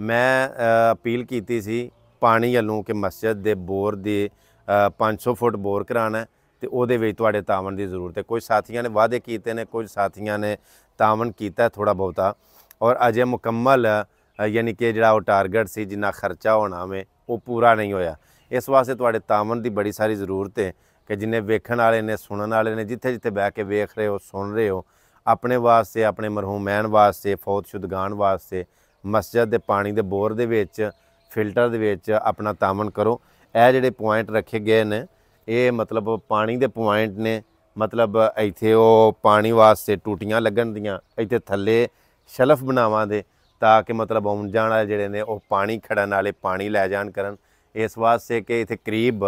ਮੈਂ ਅਪੀਲ ਕੀਤੀ ਸੀ ਪਾਣੀ ਵੱਲੋਂ ਕਿ ਮਸਜਿਦ ਦੇ ਬੋਰ ਦੇ 500 ਫੁੱਟ ਬੋਰ ਕਰਾਣਾ ਤੇ ਉਹਦੇ ਵਿੱਚ ਤੁਹਾਡੇ ਤਾਵਨ ਦੀ ਜ਼ਰੂਰਤ ਹੈ ਕੁਝ ਸਾਥੀਆਂ ਨੇ ਵਾਅਦੇ ਕੀਤੇ ਨੇ ਕੁਝ ਸਾਥੀਆਂ ਨੇ ਤਾਵਨ ਕੀਤਾ ਥੋੜਾ ਬਹੁਤਾ ਔਰ ਅਜੇ ਮੁਕੰਮਲ ਯਾਨੀ ਕਿ ਜਿਹੜਾ ਉਹ ਟਾਰਗੇਟ ਸੀ ਜਿੰਨਾ ਖਰਚਾ ਹੋਣਾ ਵੇ ਉਹ ਪੂਰਾ ਨਹੀਂ ਹੋਇਆ ਇਸ ਵਾਸਤੇ ਤੁਹਾਡੇ ਤਾਵਨ ਦੀ ਬੜੀ ਸਾਰੀ ਜ਼ਰੂਰਤ ਹੈ ਕਿ ਜਿੰਨੇ ਵੇਖਣ ਵਾਲੇ ਨੇ ਸੁਣਨ ਵਾਲੇ ਨੇ ਜਿੱਥੇ ਜਿੱਥੇ ਬੈ ਕੇ ਵੇਖ ਰਹੇ ਹੋ ਸੁਣ ਰਹੇ ਹੋ ਆਪਣੇ ਵਾਸਤੇ ਆਪਣੇ ਮਰਹੂਮ ਮਹਿਨ ਵਾਸਤੇ ਫੌਤ ਸ਼ੁਦਗਾਨ ਵਾਸਤੇ ਮਸਜਿਦ ਦੇ ਪਾਣੀ ਦੇ ਬੋਰ ਦੇ ਵਿੱਚ ਫਿਲਟਰ ਦੇ ਵਿੱਚ ਆਪਣਾ ਤਾਮਨ ਕਰੋ ਇਹ ਜਿਹੜੇ ਪੁਆਇੰਟ ਰੱਖੇ ਗਏ ਨੇ ਇਹ ਮਤਲਬ ਪਾਣੀ ਦੇ ਪੁਆਇੰਟ ਨੇ ਮਤਲਬ ਇੱਥੇ ਉਹ ਪਾਣੀ ਵਾਸਤੇ ਟੂਟੀਆਂ ਲੱਗਣ ਦੀਆਂ ਇੱਥੇ ਥੱਲੇ ਸ਼ਲਫ ਦੇ ਤਾਂ ਕਿ ਮਤਲਬ ਆਉਣ ਜਾਣ ਵਾਲੇ ਜਿਹੜੇ ਨੇ ਉਹ ਪਾਣੀ ਖੜਨ ਵਾਲੇ ਪਾਣੀ ਲੈ ਜਾਣ ਕਰਨ ਇਸ ਵਾਸਤੇ ਕਿ ਇੱਥੇ ਕਰੀਬ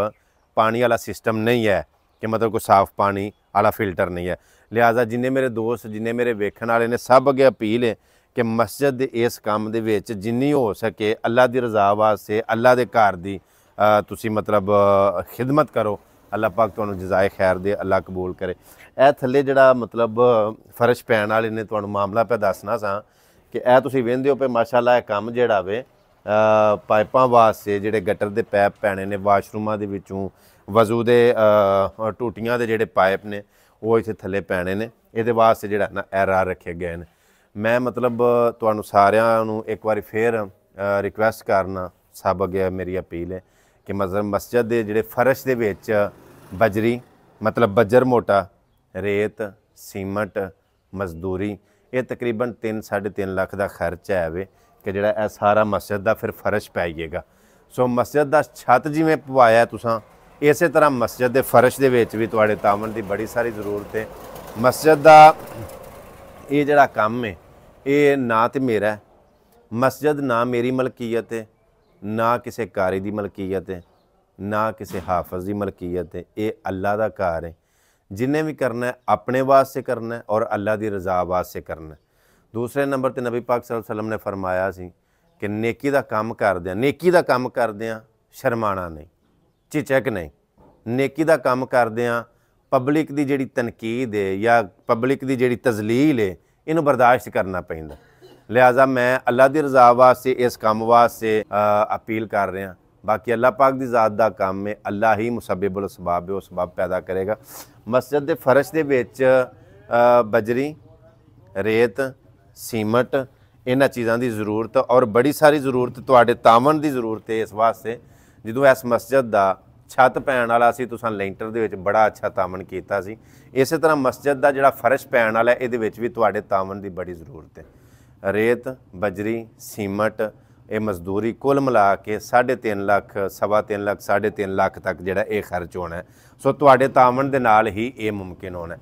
ਪਾਣੀ ਵਾਲਾ ਸਿਸਟਮ ਨਹੀਂ ਹੈ ਕਿ ਮਤਲਬ ਕੋਈ ਸਾਫ਼ ਪਾਣੀ ਵਾਲਾ ਫਿਲਟਰ ਨਹੀਂ ਹੈ ਲਿਹਾਜ਼ਾ ਜਿੰਨੇ ਮੇਰੇ ਦੋਸਤ ਜਿੰਨੇ ਮੇਰੇ ਵੇਖਣ ਵਾਲੇ ਨੇ ਸਭ ਅੱਗੇ ਅਪੀਲ ਹੈ ਕਿ ਮਸਜਿਦ ਦੇ ਇਸ ਕੰਮ ਦੇ ਵਿੱਚ ਜਿੰਨੀ ਹੋ ਸਕੇ ਅੱਲਾ ਦੀ ਰਜ਼ਾ ਵਾਸਤੇ ਅੱਲਾ ਦੇ ਘਰ ਦੀ ਤੁਸੀਂ ਮਤਲਬ ਖਿਦਮਤ ਕਰੋ ਅੱਲਾ ਪਾਕ ਤੁਹਾਨੂੰ ਜਜ਼ਾਏ ਖੈਰ ਦੇ ਅੱਲਾ ਕਬੂਲ ਕਰੇ ਇਹ ਥੱਲੇ ਜਿਹੜਾ ਮਤਲਬ ਫਰਸ਼ ਪੈਣ ਵਾਲੇ ਨੇ ਤੁਹਾਨੂੰ ਮਾਮਲਾ ਪਿਆ ਦੱਸਣਾ ਸਾਂ ਕਿ ਇਹ ਤੁਸੀਂ ਵੇਂਦੇ ਹੋ ਪੇ ਮਾਸ਼ਾਅੱਲਾ ਇਹ ਕੰਮ ਜਿਹੜਾ ਵੇ ਪਾਈਪਾਂ ਵਾਸਤੇ ਜਿਹੜੇ ਗਟਰ ਦੇ ਪੈਪ ਪੈਣੇ ਨੇ ਵਾਸ਼ਰੂਮਾਂ ਦੇ ਵਿੱਚੋਂ ਵਜ਼ੂ ਦੇ ਟੂਟੀਆਂ ਦੇ ਜਿਹੜੇ ਪਾਈਪ ਨੇ ਉਹ ਇੱਥੇ ਥੱਲੇ ਪੈਣੇ ਨੇ ਇਹਦੇ ਵਾਸਤੇ ਜਿਹੜਾ ਨਾ ਐਰਰ ਰੱਖੇ ਗਏ ਨੇ ਮੈਂ ਮਤਲਬ ਤੁਹਾਨੂੰ ਸਾਰਿਆਂ ਨੂੰ ਇੱਕ ਵਾਰੀ ਫੇਰ ਰਿਕੁਐਸਟ ਕਰਨਾ ਸਭ ਅੱਗੇ ਮੇਰੀ ਅਪੀਲ ਹੈ ਕਿ ਮਜ਼ਰ ਮਸਜਿਦ ਦੇ ਜਿਹੜੇ ਫਰਸ਼ ਦੇ ਵਿੱਚ ਬਜਰੀ ਮਤਲਬ ਬੱਜਰ ਮੋਟਾ ਰੇਤ ਸੀਮਟ ਮਜ਼ਦੂਰੀ ਇਹ ਤਕਰੀਬਨ 3 3.5 ਲੱਖ ਦਾ ਖਰਚ ਹੈ ਵੇ ਕਿ ਜਿਹੜਾ ਇਹ ਸਾਰਾ ਮਸਜਿਦ ਦਾ ਫਿਰ ਫਰਸ਼ ਪੈ ਜਾਏਗਾ ਸੋ ਮਸਜਿਦ ਦਾ ਛੱਤ ਜਿਵੇਂ ਪਵਾਇਆ ਤੁਸੀਂ ਇਸੇ ਤਰ੍ਹਾਂ ਮਸਜਿਦ ਦੇ ਫਰਸ਼ ਦੇ ਵਿੱਚ ਵੀ ਤੁਹਾਡੇ ਤਾਮਨ ਦੀ ਬੜੀ ਸਾਰੀ ਜ਼ਰੂਰਤ ਹੈ ਮਸਜਿਦ ਦਾ ਇਹ ਜਿਹੜਾ ਕੰਮ ਹੈ ਇਹ ਨਾ ਤੇ ਮੇਰਾ ਹੈ ਮਸਜਿਦ ਨਾ ਮੇਰੀ ਮਲਕੀਅਤ ਹੈ ਨਾ ਕਿਸੇ ਕਾਰੀ ਦੀ ਮਲਕੀਅਤ ਹੈ ਨਾ ਕਿਸੇ ਹਾਫਜ਼ ਦੀ ਮਲਕੀਅਤ ਹੈ ਇਹ ਅੱਲਾ ਦਾ ਘਰ ਹੈ ਜਿੰਨੇ ਵੀ ਕਰਨਾ ਹੈ ਆਪਣੇ ਵਾਸਤੇ ਕਰਨਾ ਹੈ ਔਰ ਅੱਲਾ ਦੀ ਰਜ਼ਾ ਵਾਸਤੇ ਕਰਨਾ ਹੈ ਦੂਸਰੇ ਨੰਬਰ ਤੇ ਨਬੀ ਪਾਕ ਸੱਲੱਲਾਹੁ ਅਲੈहि ਵਸੱਲਮ ਨੇ ਫਰਮਾਇਆ ਸੀ ਕਿ ਨੇਕੀ ਦਾ ਕੰਮ ਕਰਦੇ ਆ ਨੇਕੀ ਦਾ ਕੰਮ ਕਰਦੇ ਆ ਸ਼ਰਮਾਣਾ ਨਹੀਂ ਚਿਚਕ ਨਹੀਂ ਨੇਕੀ ਦਾ ਕੰਮ ਕਰਦੇ ਆ ਪਬਲਿਕ ਦੀ ਜਿਹੜੀ ਤਨਕੀਦ ਹੈ ਜਾਂ ਪਬਲਿਕ ਦੀ ਜਿਹੜੀ ਤਜ਼ਲੀਲ ਹੈ ਇਹਨੂੰ ਬਰਦਾਸ਼ਤ ਕਰਨਾ ਪੈਂਦਾ ਲਿਆਜ਼ਾ ਮੈਂ ਅੱਲਾ ਦੀ ਰਜ਼ਾ ਵਾਸਤੇ ਇਸ ਕੰਮ ਵਾਸਤੇ ਅਪੀਲ ਕਰ ਰਿਹਾ ਬਾਕੀ ਅੱਲਾ ਪਾਕ ਦੀ ਜ਼ਾਤ ਦਾ ਕੰਮ ਹੈ ਅੱਲਾ ਹੀ ਮੁਸਬਬੁਲ ਸਬਾਬ ਹੈ ਉਹ ਸਬਾਬ ਪੈਦਾ ਕਰੇਗਾ ਮਸਜਿਦ ਦੇ ਫਰਸ਼ ਦੇ ਵਿੱਚ ਬਜਰੀ ਰੇਤ ਸੀਮਟ ਇਹਨਾਂ ਚੀਜ਼ਾਂ ਦੀ ਜ਼ਰੂਰਤ ਔਰ ਬੜੀ ਸਾਰੀ ਜ਼ਰੂਰਤ ਤੁਹਾਡੇ ਤਾਵਨ ਦੀ ਜ਼ਰੂਰਤ ਹੈ ਇਸ ਵਾਸਤੇ ਜਦੋਂ ਇਸ ਮਸਜਿਦ ਦਾ ਛੱਤ ਪੈਣ ਵਾਲਾ ਸੀ ਤੁਸੀਂ ਲੈਂਟਰ ਦੇ ਵਿੱਚ ਬੜਾ ਅੱਛਾ ਤਾਮਨ ਕੀਤਾ ਸੀ ਇਸੇ ਤਰ੍ਹਾਂ ਮਸਜਿਦ ਦਾ ਜਿਹੜਾ ਫਰਸ਼ ਪੈਣ ਵਾਲਾ ਇਹਦੇ ਵਿੱਚ ਵੀ ਤੁਹਾਡੇ ਤਾਮਨ ਦੀ ਬੜੀ ਜ਼ਰੂਰਤ ਹੈ ਰੇਤ ਬਜਰੀ ਸੀਮਟ ਇਹ ਮਜ਼ਦੂਰੀ ਕੁੱਲ ਮਿਲਾ ਕੇ 3.5 ਲੱਖ 3.5 ਲੱਖ 3.5 ਲੱਖ ਤੱਕ ਜਿਹੜਾ ਇਹ ਖਰਚ ਹੋਣਾ ਸੋ ਤੁਹਾਡੇ ਤਾਮਨ ਦੇ ਨਾਲ ਹੀ ਇਹ ਮੁਮਕਿਨ ਹੋਣਾ